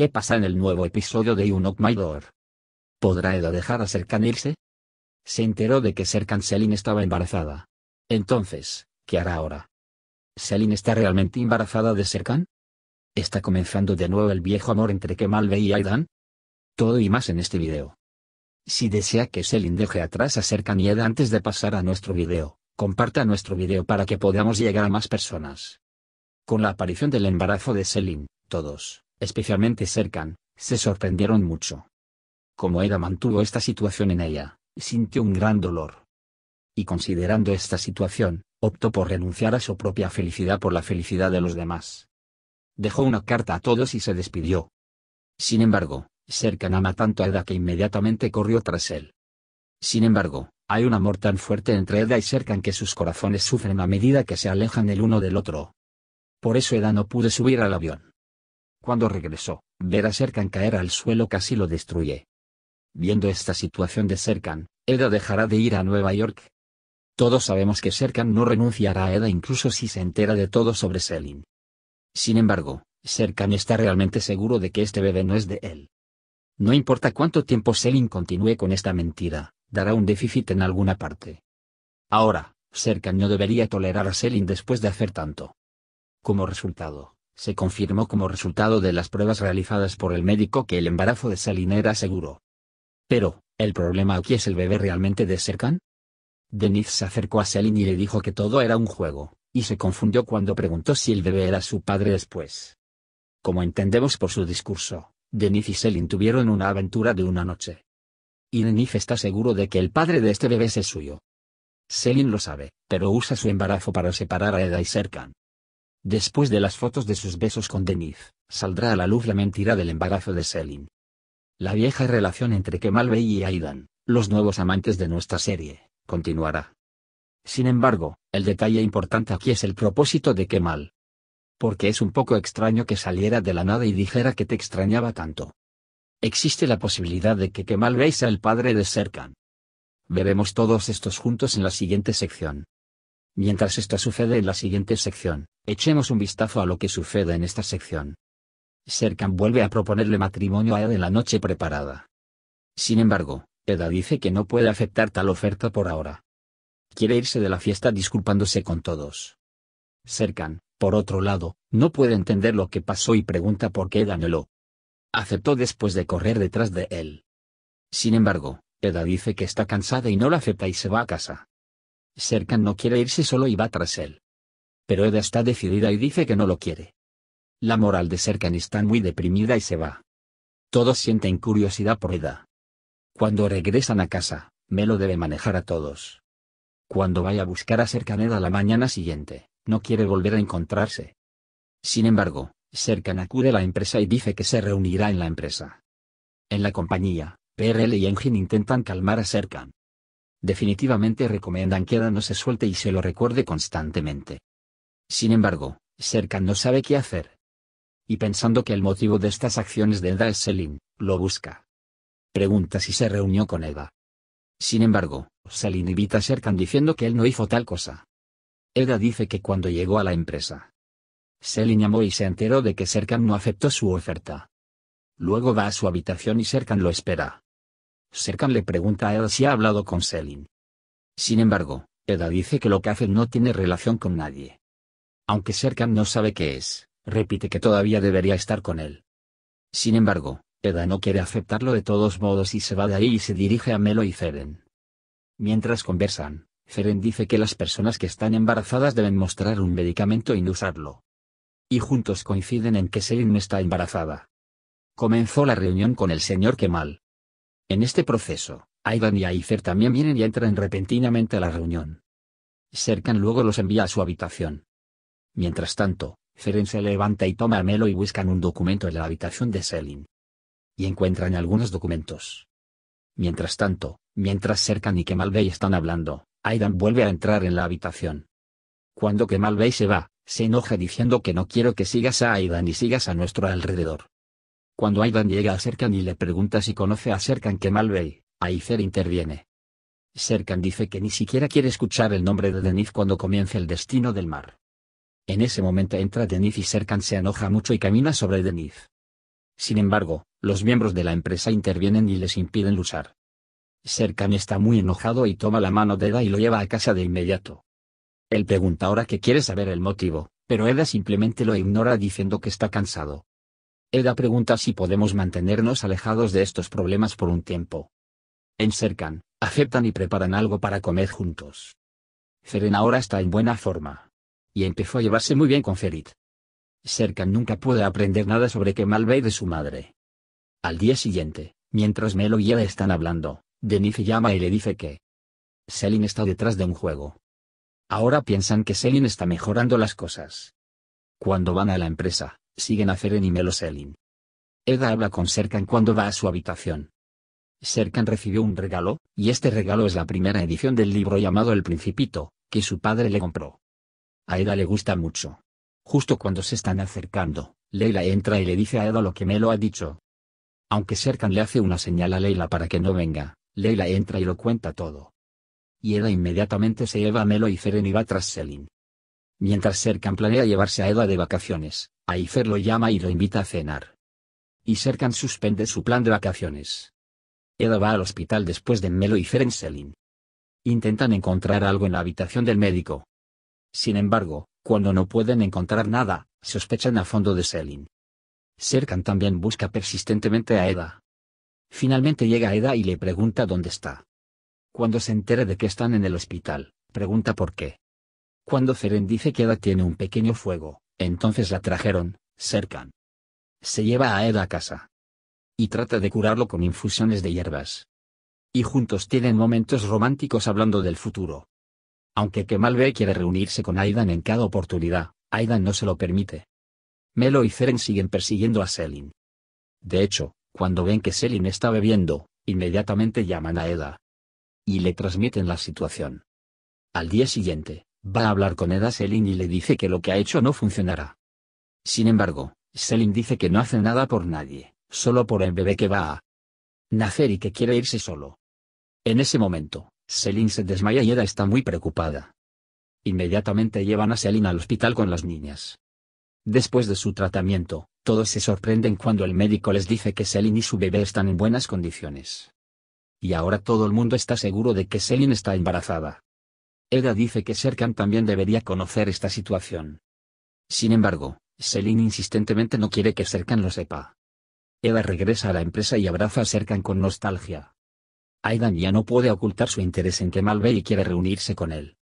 ¿Qué pasa en el nuevo episodio de You My Door? ¿Podrá Eda dejar a Serkan irse? Se enteró de que Serkan Selin estaba embarazada. Entonces, ¿qué hará ahora? ¿Selin está realmente embarazada de Serkan? ¿Está comenzando de nuevo el viejo amor entre Kemal Bey y Aidan? Todo y más en este video. Si desea que Selin deje atrás a Serkan y Eda antes de pasar a nuestro video, comparta nuestro video para que podamos llegar a más personas. Con la aparición del embarazo de Selin, todos, especialmente Serkan, se sorprendieron mucho. Como Eda mantuvo esta situación en ella, sintió un gran dolor. Y considerando esta situación, optó por renunciar a su propia felicidad por la felicidad de los demás. Dejó una carta a todos y se despidió. Sin embargo, Serkan ama tanto a Eda que inmediatamente corrió tras él. Sin embargo, hay un amor tan fuerte entre Eda y Serkan que sus corazones sufren a medida que se alejan el uno del otro. Por eso Eda no pudo subir al avión. Cuando regresó, ver a Serkan caer al suelo casi lo destruye. Viendo esta situación de Serkan, Eda dejará de ir a Nueva York. Todos sabemos que Serkan no renunciará a Eda incluso si se entera de todo sobre Selin. Sin embargo, Serkan está realmente seguro de que este bebé no es de él. No importa cuánto tiempo Selin continúe con esta mentira, dará un déficit en alguna parte. Ahora, Serkan no debería tolerar a Selin después de hacer tanto. Como resultado, se confirmó como resultado de las pruebas realizadas por el médico que el embarazo de Selin era seguro. Pero, ¿el problema aquí es el bebé realmente de Serkan? Deniz se acercó a Selin y le dijo que todo era un juego, y se confundió cuando preguntó si el bebé era su padre después. Como entendemos por su discurso, Denise y Selin tuvieron una aventura de una noche. Y Denise está seguro de que el padre de este bebé es suyo. Selin lo sabe, pero usa su embarazo para separar a Eda y Serkan. Después de las fotos de sus besos con Denise, saldrá a la luz la mentira del embarazo de Selin. La vieja relación entre Kemal Bey y Aidan, los nuevos amantes de nuestra serie, continuará. Sin embargo, el detalle importante aquí es el propósito de Kemal. Porque es un poco extraño que saliera de la nada y dijera que te extrañaba tanto. Existe la posibilidad de que Kemal Bey sea el padre de Serkan. Bebemos todos estos juntos en la siguiente sección. Mientras esto sucede en la siguiente sección, Echemos un vistazo a lo que sucede en esta sección. Serkan vuelve a proponerle matrimonio a Ed en la noche preparada. Sin embargo, Eda dice que no puede aceptar tal oferta por ahora. Quiere irse de la fiesta disculpándose con todos. Serkan, por otro lado, no puede entender lo que pasó y pregunta por qué no lo Aceptó después de correr detrás de él. Sin embargo, Eda dice que está cansada y no lo acepta y se va a casa. Serkan no quiere irse solo y va tras él pero Eda está decidida y dice que no lo quiere. La moral de Serkan está muy deprimida y se va. Todos sienten curiosidad por Eda. Cuando regresan a casa, Melo debe manejar a todos. Cuando vaya a buscar a Serkan Eda la mañana siguiente, no quiere volver a encontrarse. Sin embargo, Serkan acude a la empresa y dice que se reunirá en la empresa. En la compañía, PRL y Engin intentan calmar a Serkan. Definitivamente recomiendan que Eda no se suelte y se lo recuerde constantemente. Sin embargo, Serkan no sabe qué hacer. Y pensando que el motivo de estas acciones de Eda es Selin, lo busca. Pregunta si se reunió con Eda. Sin embargo, Selin evita a Serkan diciendo que él no hizo tal cosa. Eda dice que cuando llegó a la empresa, Selin llamó y se enteró de que Serkan no aceptó su oferta. Luego va a su habitación y Serkan lo espera. Serkan le pregunta a Eda si ha hablado con Selin. Sin embargo, Eda dice que lo que hace no tiene relación con nadie aunque Serkan no sabe qué es, repite que todavía debería estar con él. Sin embargo, Eda no quiere aceptarlo de todos modos y se va de ahí y se dirige a Melo y Feren. Mientras conversan, Feren dice que las personas que están embarazadas deben mostrar un medicamento y no usarlo. Y juntos coinciden en que no está embarazada. Comenzó la reunión con el señor Kemal. En este proceso, Aidan y Aizer también vienen y entran repentinamente a la reunión. Serkan luego los envía a su habitación. Mientras tanto, Feren se levanta y toma a Melo y buscan un documento en la habitación de Selin. Y encuentran algunos documentos. Mientras tanto, mientras Serkan y Kemal Bey están hablando, Aidan vuelve a entrar en la habitación. Cuando Kemal Bey se va, se enoja diciendo que no quiero que sigas a Aidan y sigas a nuestro alrededor. Cuando Aidan llega a Serkan y le pregunta si conoce a Serkan Kemal Bey, Aizer interviene. Serkan dice que ni siquiera quiere escuchar el nombre de Deniz cuando comience el destino del mar. En ese momento entra Deniz y Serkan se enoja mucho y camina sobre Deniz. Sin embargo, los miembros de la empresa intervienen y les impiden luchar. Serkan está muy enojado y toma la mano de Eda y lo lleva a casa de inmediato. Él pregunta ahora que quiere saber el motivo, pero Eda simplemente lo ignora diciendo que está cansado. Eda pregunta si podemos mantenernos alejados de estos problemas por un tiempo. En Serkan, aceptan y preparan algo para comer juntos. Feren ahora está en buena forma y empezó a llevarse muy bien con Ferit. Serkan nunca puede aprender nada sobre Kemal Bey de su madre. Al día siguiente, mientras Melo y Eda están hablando, Denise llama y le dice que Selin está detrás de un juego. Ahora piensan que Selin está mejorando las cosas. Cuando van a la empresa, siguen a Feren y Melo Selin. Eda habla con Serkan cuando va a su habitación. Serkan recibió un regalo, y este regalo es la primera edición del libro llamado El Principito, que su padre le compró. A Eda le gusta mucho. Justo cuando se están acercando, Leila entra y le dice a Eda lo que Melo ha dicho. Aunque Serkan le hace una señal a Leila para que no venga, Leila entra y lo cuenta todo. Y Eda inmediatamente se lleva a Melo y Feren y va tras Selin. Mientras Serkan planea llevarse a Eda de vacaciones, Aifer lo llama y lo invita a cenar. Y Serkan suspende su plan de vacaciones. Eda va al hospital después de Melo y Feren Selin. Intentan encontrar algo en la habitación del médico, sin embargo, cuando no pueden encontrar nada, sospechan a fondo de Selin. Serkan también busca persistentemente a Eda. Finalmente llega Eda y le pregunta dónde está. Cuando se entera de que están en el hospital, pregunta por qué. Cuando Ceren dice que Eda tiene un pequeño fuego, entonces la trajeron, Serkan. Se lleva a Eda a casa. Y trata de curarlo con infusiones de hierbas. Y juntos tienen momentos románticos hablando del futuro, aunque Kemal Bey quiere reunirse con Aidan en cada oportunidad, Aidan no se lo permite. Melo y Ceren siguen persiguiendo a Selin. De hecho, cuando ven que Selin está bebiendo, inmediatamente llaman a Eda. Y le transmiten la situación. Al día siguiente, va a hablar con Eda Selin y le dice que lo que ha hecho no funcionará. Sin embargo, Selin dice que no hace nada por nadie, solo por el bebé que va a nacer y que quiere irse solo. En ese momento, Selin se desmaya y Eda está muy preocupada. Inmediatamente llevan a Selin al hospital con las niñas. Después de su tratamiento, todos se sorprenden cuando el médico les dice que Selin y su bebé están en buenas condiciones. Y ahora todo el mundo está seguro de que Selin está embarazada. Eda dice que Serkan también debería conocer esta situación. Sin embargo, Selin insistentemente no quiere que Serkan lo sepa. Eda regresa a la empresa y abraza a Serkan con nostalgia. Aidan ya no puede ocultar su interés en Kemal Bey y quiere reunirse con él.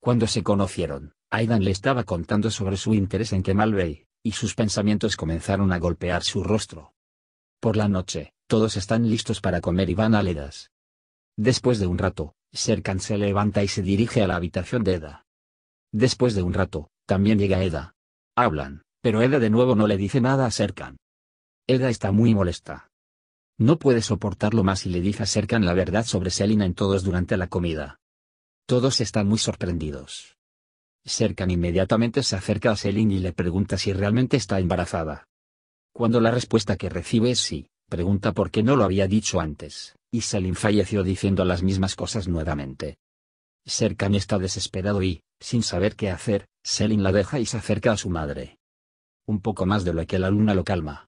Cuando se conocieron, Aidan le estaba contando sobre su interés en Kemal Bey, y sus pensamientos comenzaron a golpear su rostro. Por la noche, todos están listos para comer y van a Ledas. Después de un rato, Serkan se levanta y se dirige a la habitación de Eda. Después de un rato, también llega Eda. Hablan, pero Eda de nuevo no le dice nada a Serkan. Eda está muy molesta. No puede soportarlo más y le dice a Serkan la verdad sobre Selina en todos durante la comida. Todos están muy sorprendidos. Serkan inmediatamente se acerca a Selin y le pregunta si realmente está embarazada. Cuando la respuesta que recibe es sí, pregunta por qué no lo había dicho antes, y Selin falleció diciendo las mismas cosas nuevamente. Serkan está desesperado y, sin saber qué hacer, Selin la deja y se acerca a su madre. Un poco más de lo que la luna lo calma.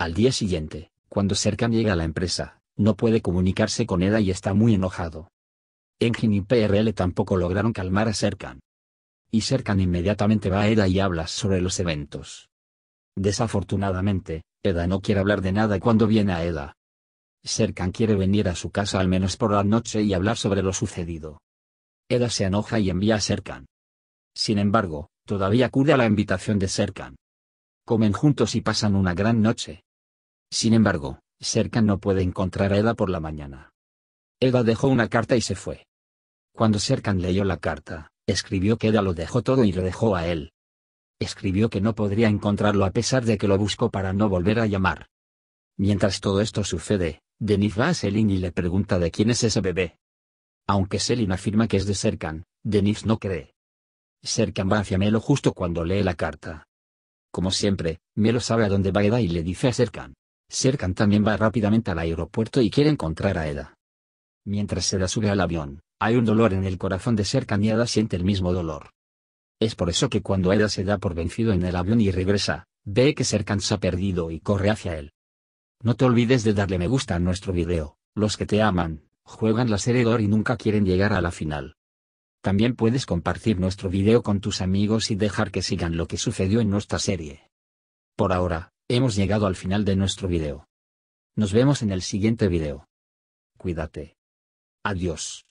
Al día siguiente, cuando Serkan llega a la empresa, no puede comunicarse con Eda y está muy enojado. Engin y PRL tampoco lograron calmar a Serkan. Y Serkan inmediatamente va a Eda y habla sobre los eventos. Desafortunadamente, Eda no quiere hablar de nada cuando viene a Eda. Serkan quiere venir a su casa al menos por la noche y hablar sobre lo sucedido. Eda se enoja y envía a Serkan. Sin embargo, todavía acude a la invitación de Serkan. Comen juntos y pasan una gran noche. Sin embargo, Serkan no puede encontrar a Eda por la mañana. Eda dejó una carta y se fue. Cuando Serkan leyó la carta, escribió que Eda lo dejó todo y lo dejó a él. Escribió que no podría encontrarlo a pesar de que lo buscó para no volver a llamar. Mientras todo esto sucede, Denis va a Selin y le pregunta de quién es ese bebé. Aunque Selin afirma que es de Serkan, Denis no cree. Serkan va hacia Melo justo cuando lee la carta. Como siempre, Melo sabe a dónde va Eda y le dice a Serkan, Serkan también va rápidamente al aeropuerto y quiere encontrar a Eda. Mientras Eda sube al avión, hay un dolor en el corazón de Serkan y Eda siente el mismo dolor. Es por eso que cuando Eda se da por vencido en el avión y regresa, ve que Serkan se ha perdido y corre hacia él. No te olvides de darle me gusta a nuestro video, los que te aman, juegan la serie d'or y nunca quieren llegar a la final. También puedes compartir nuestro video con tus amigos y dejar que sigan lo que sucedió en nuestra serie. Por ahora, Hemos llegado al final de nuestro video. Nos vemos en el siguiente video. Cuídate. Adiós.